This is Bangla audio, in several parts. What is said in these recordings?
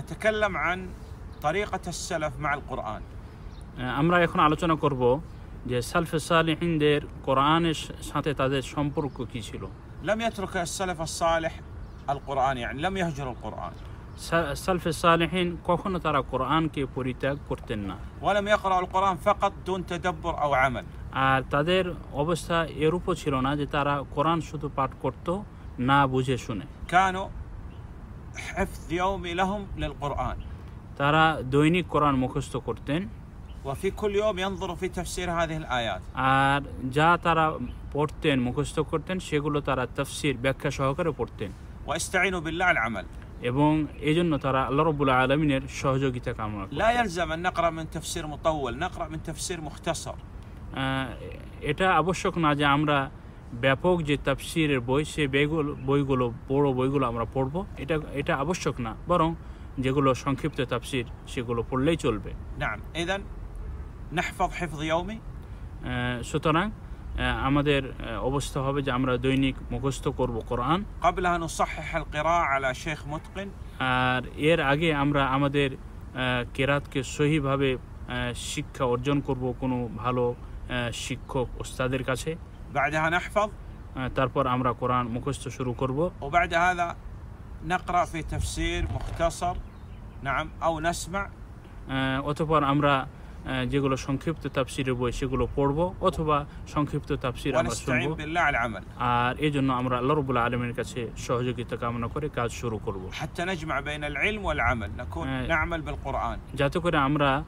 نتكلم عن طريقة السلف مع القرآن আমরা এখন আলোচনা করব যে সালফে সালিহিনদের কোরআনের সাথে তাদের সম্পর্ক কি ছিল لم يترك السلف الصالح القرآن يعني لم يهجر القرآن سلف الصالحين كوخن ترى قرآن كي بوريتا না ولم يقرأ القرآن فقط دون تدبر أو عمل আর তাদের অবস্থা এরূপও ছিল না যে তারা কোরআন শুধু পাঠ করত না বুঝে শুনে كانوا حفظ يومي لهم للقرآن ترى دويني قرآن مكستو করতেন وفي كل يوم ينظر في تفسير هذه الآيات آر جا ترى পড়তেন مكستو করতেন شيقولو ترى تفسير ব্যাখ্যা شوكر পড়তেন واستعينوا بالله على العمل এবং এজন্য তারা আল্লাহ রাব্বুল আলামিনের সহযোগিতা কামনা لا يلزم ان نقرا من تفسير مطول نقرا من تفسير مختصر এটা আবশ্যক না যে আমরা ব্যাপক যে তাফসিরের বই সে বইগুলো বইগুলো বড় বইগুলো আমরা পড়ব এটা এটা আবশ্যক না বরং যেগুলো সংক্ষিপ্ত তাফসির সেগুলো পড়লেই চলবে সুতরাং আমাদের অবস্থা হবে যে আমরা দৈনিক মুখস্থ করব কোরআন আর এর আগে আমরা আমাদের কেরাতকে সহিভাবে শিক্ষা অর্জন করব কোনো ভালো শিক্ষক ওস্তাদের কাছে بعدها نحفظ آه، تارفور أمر قرآن مكست شروع كربو وبعد هذا نقرأ في تفسير مختصر نعم أو نسمع آه، أتوبر أمر آه، جيغلو شنكيبتو تفسير بو شيغلو قربو أتوبا شنكيبتو تفسير أمر شنبو ونستعين بالله على العمل آر إيجو أمر الله رب العالمين كتسي شوهجو كي تكامنا كوري كاد شروع كربو حتى نجمع بين العلم والعمل نكون نعمل بالقرآن جاتو كوري أمر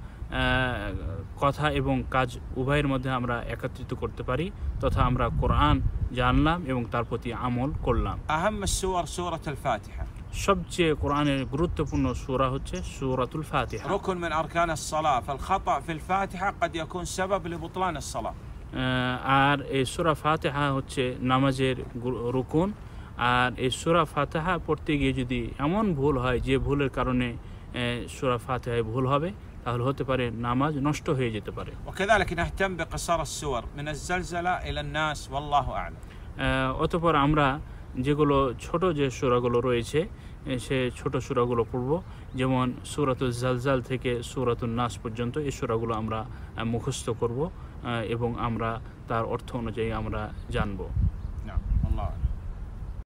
কথা এবং কাজ উভয়ের মধ্যে আমরা একত্রিত করতে পারি তথা আমরা কোরআন জানলাম এবং তার প্রতি আমল করলাম সবচেয়ে কোরআনের গুরুত্বপূর্ণ সুরা হচ্ছে সুরাতুল ফাতিহা রুকুন মিন আরকানিস সালাহ ফাল খাতা ফিল ফাতিহা قد يكون سبب لبطلان الصلاه আর এই সুরা ফাতিহা হচ্ছে নামাজের রুকুন আর এই সুরা ফাতিহা পড়তে গিয়ে যদি এমন ভুল হয় যে ভুলের কারণে সুরা ফাতিহায় ভুল হবে তাহলে হতে পারে নামাজ নষ্ট হয়ে যেতে পারে অতপর আমরা যেগুলো ছোট যে সুরাগুলো রয়েছে সে ছোট সুরাগুলো পড়ব যেমন সুরাতুল জালজাল থেকে সুরাতুল নাস পর্যন্ত এই সুরাগুলো আমরা মুখস্থ করব এবং আমরা তার অর্থ অনুযায়ী আমরা জানবো